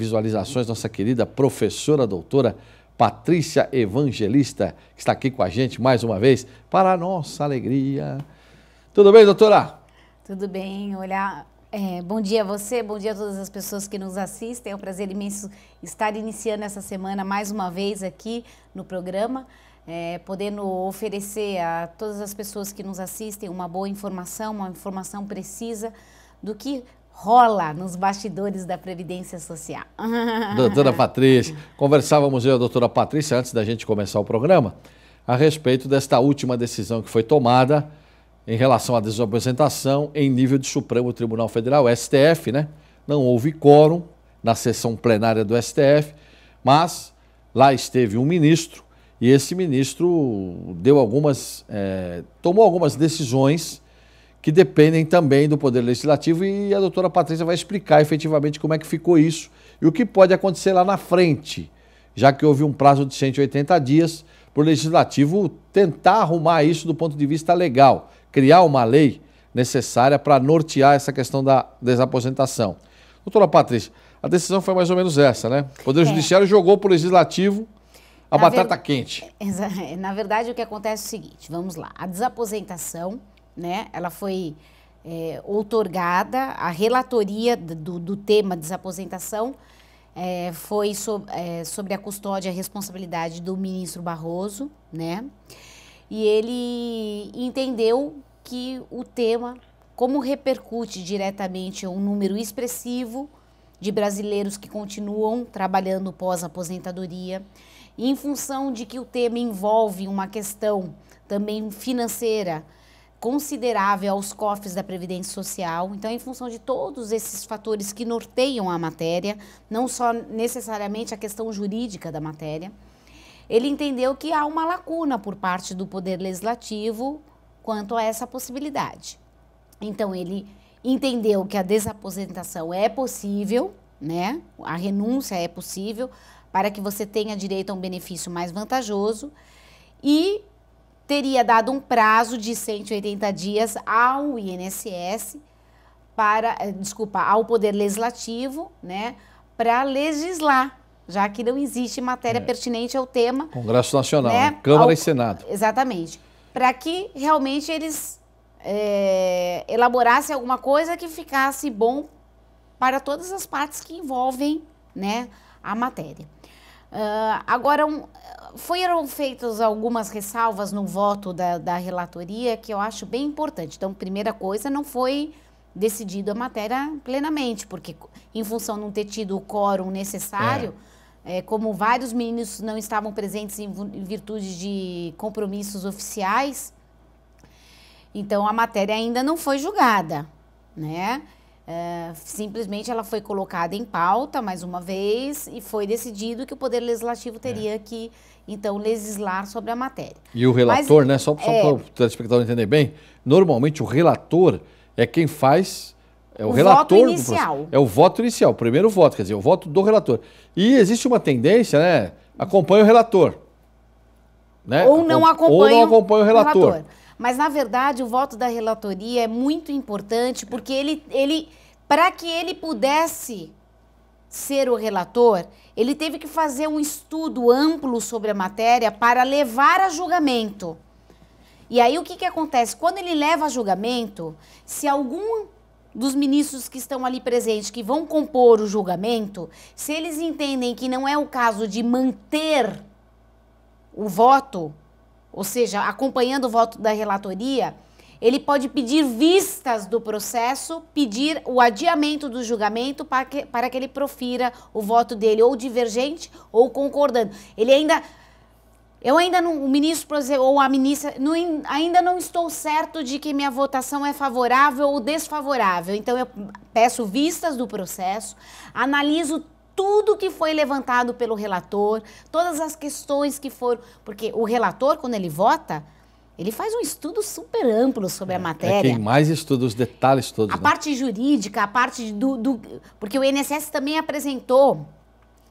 Visualizações, nossa querida professora doutora Patrícia Evangelista, que está aqui com a gente mais uma vez, para a nossa alegria. Tudo bem, doutora? Tudo bem, olhar é, bom dia a você, bom dia a todas as pessoas que nos assistem. É um prazer imenso estar iniciando essa semana mais uma vez aqui no programa, é, podendo oferecer a todas as pessoas que nos assistem uma boa informação, uma informação precisa do que rola nos bastidores da Previdência Social. Doutora Patrícia, conversávamos eu e a doutora Patrícia antes da gente começar o programa a respeito desta última decisão que foi tomada em relação à desapresentação em nível de Supremo Tribunal Federal, STF, né? Não houve quórum na sessão plenária do STF, mas lá esteve um ministro e esse ministro deu algumas, é, tomou algumas decisões que dependem também do Poder Legislativo e a doutora Patrícia vai explicar efetivamente como é que ficou isso e o que pode acontecer lá na frente, já que houve um prazo de 180 dias para o Legislativo tentar arrumar isso do ponto de vista legal criar uma lei necessária para nortear essa questão da desaposentação. Doutora Patrícia, a decisão foi mais ou menos essa, né? O Poder é. Judiciário jogou para o Legislativo a na batata ver... quente. Na verdade, o que acontece é o seguinte, vamos lá. A desaposentação, né, ela foi é, outorgada, a relatoria do, do tema desaposentação é, foi so, é, sobre a custódia e a responsabilidade do ministro Barroso, né? e ele entendeu que o tema, como repercute diretamente um número expressivo de brasileiros que continuam trabalhando pós-aposentadoria, em função de que o tema envolve uma questão também financeira considerável aos cofres da Previdência Social. Então, em função de todos esses fatores que norteiam a matéria, não só necessariamente a questão jurídica da matéria, ele entendeu que há uma lacuna por parte do Poder Legislativo quanto a essa possibilidade. Então, ele entendeu que a desaposentação é possível, né? A renúncia é possível para que você tenha direito a um benefício mais vantajoso e teria dado um prazo de 180 dias ao INSS para, eh, desculpa, ao Poder Legislativo, né, para legislar já que não existe matéria é. pertinente ao tema. Congresso Nacional, né? Câmara ao... e Senado. Exatamente. Para que realmente eles é, elaborassem alguma coisa que ficasse bom para todas as partes que envolvem né, a matéria. Uh, agora, um, foram feitas algumas ressalvas no voto da, da relatoria que eu acho bem importante. Então, primeira coisa, não foi decidido a matéria plenamente, porque em função de não ter tido o quórum necessário, é. É, como vários meninos não estavam presentes em, virtude de compromissos oficiais, então a matéria ainda não foi julgada, né? É, simplesmente ela foi colocada em pauta mais uma vez e foi decidido que o Poder Legislativo é. teria é. que, então, legislar sobre a matéria. E o relator, Mas, né? Só, só é. para o telespectador entender bem, normalmente o relator é quem faz é o, o relator. Voto inicial. é o voto inicial, o primeiro voto, quer dizer, o voto do relator. E existe uma tendência, né? Acompanha o relator. Né? Ou, não acompanha ou não acompanha o relator. O relator. Mas, na verdade, o voto da relatoria é muito importante porque ele, ele para que ele pudesse ser o relator, ele teve que fazer um estudo amplo sobre a matéria para levar a julgamento. E aí o que, que acontece? Quando ele leva a julgamento, se algum dos ministros que estão ali presentes, que vão compor o julgamento, se eles entendem que não é o caso de manter o voto, ou seja, acompanhando o voto da relatoria, ele pode pedir vistas do processo, pedir o adiamento do julgamento para que, para que ele profira o voto dele, ou divergente ou concordando. Ele ainda eu ainda não, o ministro ou a ministra, não, ainda não estou certo de que minha votação é favorável ou desfavorável. Então eu peço vistas do processo, analiso tudo que foi levantado pelo relator, todas as questões que foram, porque o relator quando ele vota, ele faz um estudo super amplo sobre é, a é matéria. É quem mais estuda os detalhes todos. A né? parte jurídica, a parte do, do, Porque o INSS também apresentou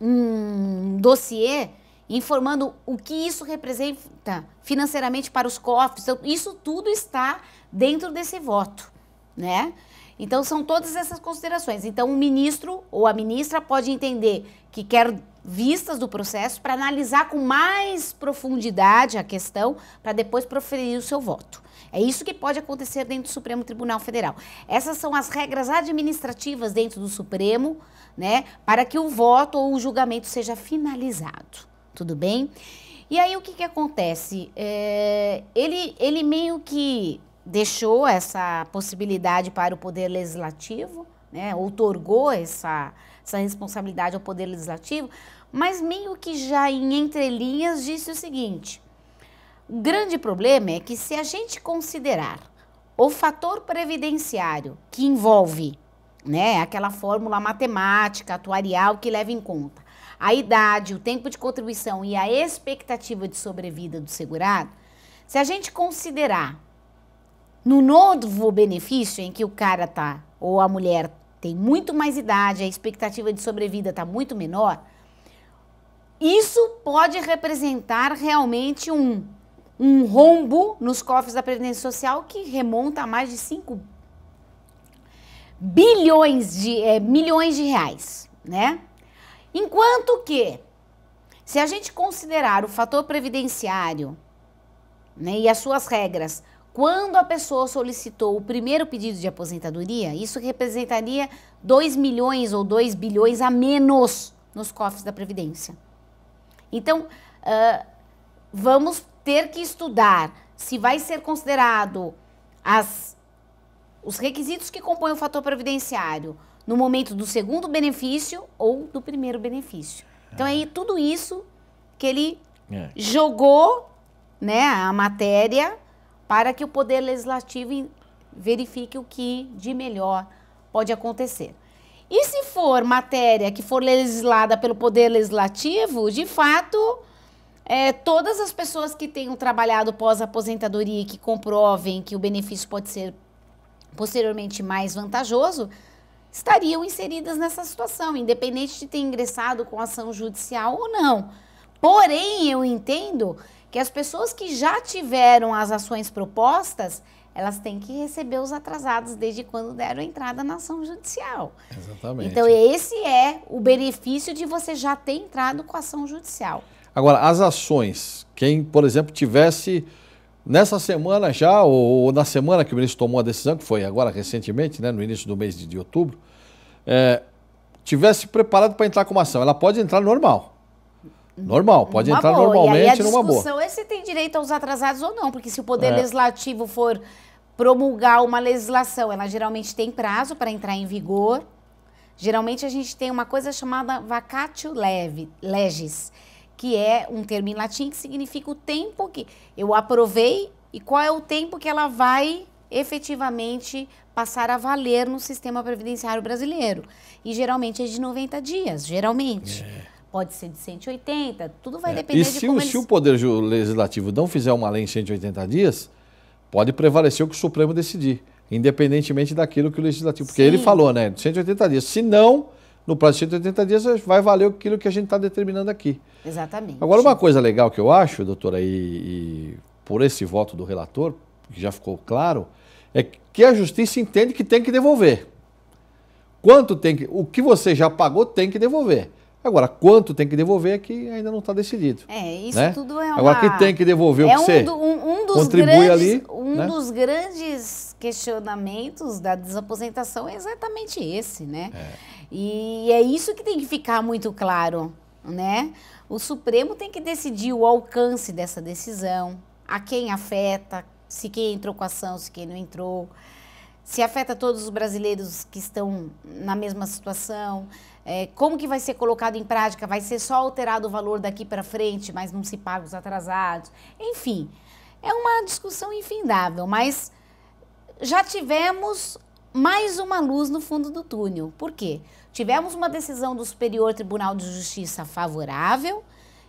um dossiê informando o que isso representa financeiramente para os cofres. Então, isso tudo está dentro desse voto, né? Então, são todas essas considerações. Então, o ministro ou a ministra pode entender que quer vistas do processo para analisar com mais profundidade a questão, para depois proferir o seu voto. É isso que pode acontecer dentro do Supremo Tribunal Federal. Essas são as regras administrativas dentro do Supremo, né, para que o voto ou o julgamento seja finalizado tudo bem? E aí o que, que acontece? É, ele, ele meio que deixou essa possibilidade para o Poder Legislativo, né? outorgou essa, essa responsabilidade ao Poder Legislativo, mas meio que já em entrelinhas disse o seguinte: o grande problema é que se a gente considerar o fator previdenciário que envolve né, aquela fórmula matemática, atuarial que leva em conta a idade, o tempo de contribuição e a expectativa de sobrevida do segurado, se a gente considerar no novo benefício em que o cara tá ou a mulher tem muito mais idade, a expectativa de sobrevida está muito menor, isso pode representar realmente um, um rombo nos cofres da Previdência Social que remonta a mais de 5 bilhões de é, milhões de reais, né? Enquanto que, se a gente considerar o fator previdenciário né, e as suas regras, quando a pessoa solicitou o primeiro pedido de aposentadoria, isso representaria 2 milhões ou 2 bilhões a menos nos cofres da Previdência. Então, uh, vamos ter que estudar se vai ser considerado as, os requisitos que compõem o fator previdenciário, no momento do segundo benefício ou do primeiro benefício. Então ah. é. aí tudo isso que ele é. jogou, né, a matéria para que o poder legislativo verifique o que de melhor pode acontecer. E se for matéria que for legislada pelo poder legislativo, de fato, é, todas as pessoas que tenham trabalhado pós-aposentadoria e que comprovem que o benefício pode ser posteriormente mais vantajoso, estariam inseridas nessa situação, independente de ter ingressado com ação judicial ou não. Porém, eu entendo que as pessoas que já tiveram as ações propostas, elas têm que receber os atrasados desde quando deram entrada na ação judicial. Exatamente. Então, esse é o benefício de você já ter entrado com a ação judicial. Agora, as ações, quem, por exemplo, tivesse Nessa semana já, ou, ou, na semana que o ministro tomou a decisão, que foi agora recentemente, né, no início do mês de, de outubro, é, tivesse preparado para entrar com uma ação. Ela pode entrar normal. Normal, pode uma entrar boa. normalmente numa boa. A discussão é se tem direito aos atrasados ou não, porque se o Poder é. Legislativo for promulgar uma legislação, ela geralmente tem prazo para entrar em vigor. Geralmente a gente tem uma coisa chamada vacatio legis, que é um termo em latim que significa o tempo que eu aprovei e qual é o tempo que ela vai efetivamente passar a valer no sistema previdenciário brasileiro. E geralmente é de 90 dias, geralmente. É. Pode ser de 180, tudo vai é. depender e de se como o, eles... se o Poder Legislativo não fizer uma lei em 180 dias, pode prevalecer o que o Supremo decidir, independentemente daquilo que o Legislativo... Porque Sim. ele falou, né, 180 dias. Se não, no prazo de 180 dias vai valer aquilo que a gente está determinando aqui. Exatamente. Agora, uma coisa legal que eu acho, doutora, e, e por esse voto do relator, que já ficou claro, é que a justiça entende que tem que devolver. Quanto tem que. O que você já pagou tem que devolver. Agora, quanto tem que devolver é que ainda não está decidido. É, isso né? tudo é uma... Agora, que tem que devolver é o que você do, um, um dos contribui grandes, ali... Né? Um né? dos grandes questionamentos da desaposentação é exatamente esse, né? É. E é isso que tem que ficar muito claro, né? O Supremo tem que decidir o alcance dessa decisão, a quem afeta, se quem entrou com a ação, se quem não entrou, se afeta todos os brasileiros que estão na mesma situação, é, como que vai ser colocado em prática, vai ser só alterado o valor daqui para frente, mas não se paga os atrasados, enfim, é uma discussão infindável, mas já tivemos mais uma luz no fundo do túnel. Por quê? Tivemos uma decisão do Superior Tribunal de Justiça favorável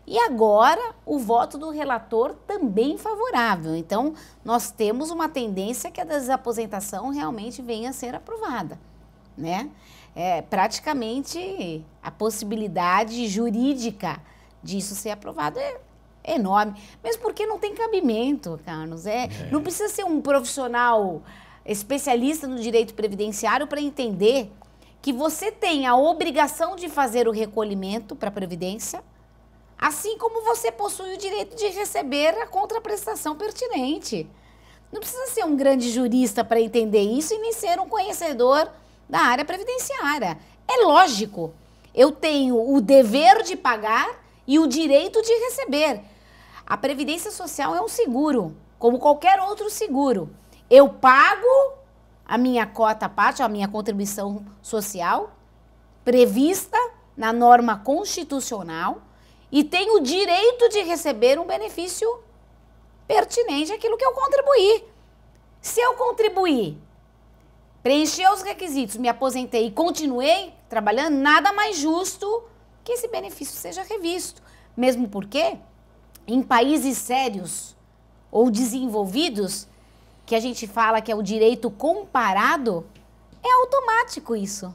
e agora o voto do relator também favorável. Então, nós temos uma tendência que a desaposentação realmente venha a ser aprovada, né? É praticamente a possibilidade jurídica disso ser aprovado é enorme, mesmo porque não tem cabimento, Carlos. É, é. não precisa ser um profissional especialista no direito previdenciário para entender que você tem a obrigação de fazer o recolhimento para a Previdência, assim como você possui o direito de receber a contraprestação pertinente. Não precisa ser um grande jurista para entender isso e nem ser um conhecedor da área previdenciária. É lógico. Eu tenho o dever de pagar e o direito de receber. A previdência social é um seguro, como qualquer outro seguro. Eu pago a minha cota à parte, a minha contribuição social, prevista na norma constitucional, e tenho o direito de receber um benefício pertinente àquilo que eu contribuí. Se eu contribuí preenchi os requisitos, me aposentei e continuei trabalhando, nada mais justo que esse benefício seja revisto. Mesmo porque, em países sérios ou desenvolvidos, que a gente fala que é o direito comparado, é automático isso.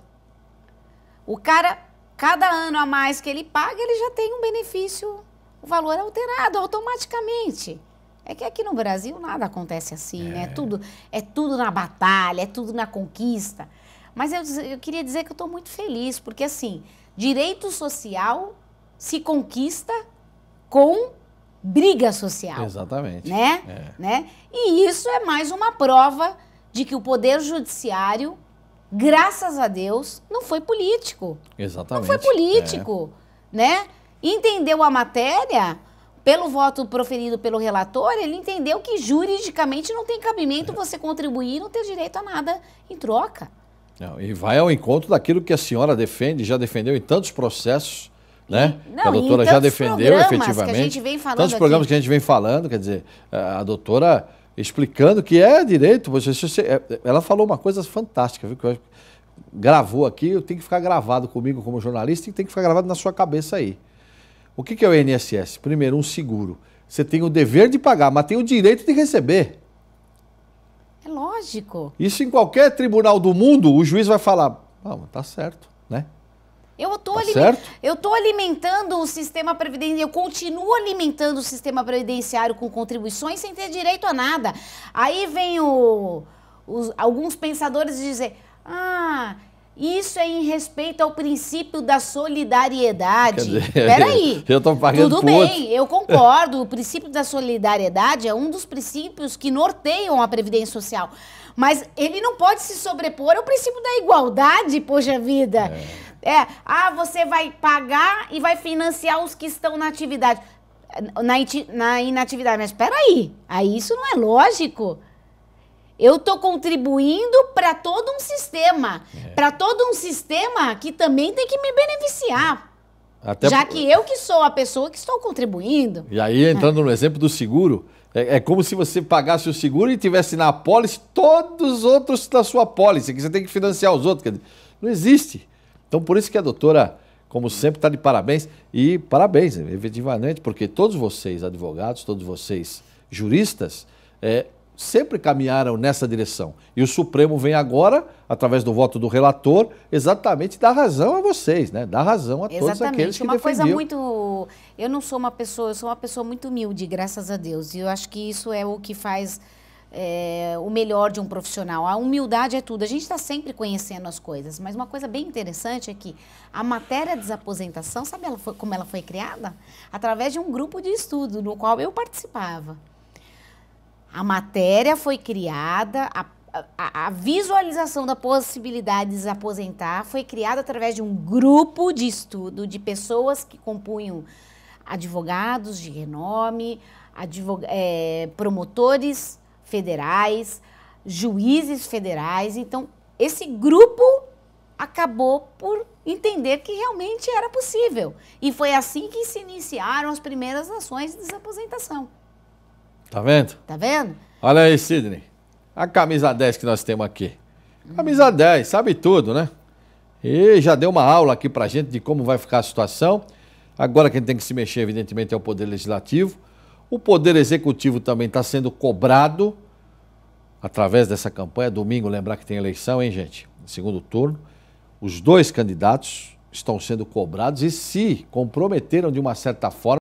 O cara, cada ano a mais que ele paga, ele já tem um benefício, o valor é alterado automaticamente. É que aqui no Brasil nada acontece assim, né? é. né? Tudo, é tudo na batalha, é tudo na conquista. Mas eu, eu queria dizer que eu estou muito feliz, porque assim, direito social se conquista com briga social. Exatamente. Né? É. né? E isso é mais uma prova de que o poder judiciário, graças a Deus, não foi político. Exatamente. Não foi político, é. né? Entendeu a matéria? Pelo voto proferido pelo relator, ele entendeu que juridicamente não tem cabimento é. você contribuir e não ter direito a nada em troca. Não, e vai ao encontro daquilo que a senhora defende, já defendeu em tantos processos, né? Não, a doutora já defendeu efetivamente. tantos aqui. programas que a gente vem falando, quer dizer, a doutora explicando que é direito. Você, você, é, é, ela falou uma coisa fantástica, viu? Que eu, gravou aqui, eu tenho que ficar gravado comigo como jornalista e tem que ficar gravado na sua cabeça aí. O que, que é o INSS? Primeiro, um seguro. Você tem o dever de pagar, mas tem o direito de receber. É lógico. Isso em qualquer tribunal do mundo, o juiz vai falar, não, tá certo, né? Eu estou tá eu tô alimentando o sistema previdenciário, eu continuo alimentando o sistema previdenciário com contribuições sem ter direito a nada. Aí vem o... Os... alguns pensadores dizer, ah, isso é em respeito ao princípio da solidariedade. Dizer, Peraí. Eu estou pagando Tudo bem, eu concordo. O princípio da solidariedade é um dos princípios que norteiam a Previdência Social. Mas ele não pode se sobrepor ao princípio da igualdade, poxa vida. É. É, ah, você vai pagar e vai financiar os que estão na atividade. Na, na inatividade. Mas espera aí, isso não é lógico. Eu estou contribuindo para todo um sistema, é. para todo um sistema que também tem que me beneficiar. Até já que eu que sou a pessoa que estou contribuindo. E aí, entrando é. no exemplo do seguro, é, é, como se você pagasse o seguro e tivesse na apólice todos os outros da sua apólice, que você tem que financiar os outros. Dizer, não existe. Então, por isso que a doutora, como sempre, está de parabéns. E parabéns, efetivamente, porque todos vocês, advogados, todos vocês, juristas, é, sempre caminharam nessa direção. E o Supremo vem agora, através do voto do relator, exatamente dar razão a vocês, né? Dar razão a exatamente. todos aqueles que defendiam. Exatamente. Uma coisa muito... Eu não sou uma pessoa, eu sou uma pessoa muito humilde, graças a Deus. E eu acho que isso é o que faz é, o melhor de um profissional. A humildade é tudo. A gente está sempre conhecendo as coisas, mas uma coisa bem interessante é que a matéria de desaposentação, sabe ela foi, como ela foi criada? Através de um grupo de estudo no qual eu participava. A matéria foi criada, a a, a, visualização da possibilidade de se aposentar foi criada através de um grupo de estudo de pessoas que compunham advogados de renome, advog é, promotores federais, juízes federais. Então, esse grupo acabou por entender que realmente era possível. E foi assim que se iniciaram as primeiras ações de desaposentação. Tá vendo? Tá vendo? Olha aí, Sidney. A camisa 10 que nós temos aqui. Camisa 10, uhum. sabe tudo, né? E já deu uma aula aqui pra gente de como vai ficar a situação. Agora quem tem que se mexer, evidentemente, é o Poder Legislativo. O Poder Executivo também está sendo cobrado através dessa campanha. Domingo, lembrar que tem eleição, hein, gente? Segundo turno. Os dois candidatos estão sendo cobrados e se comprometeram de uma certa forma.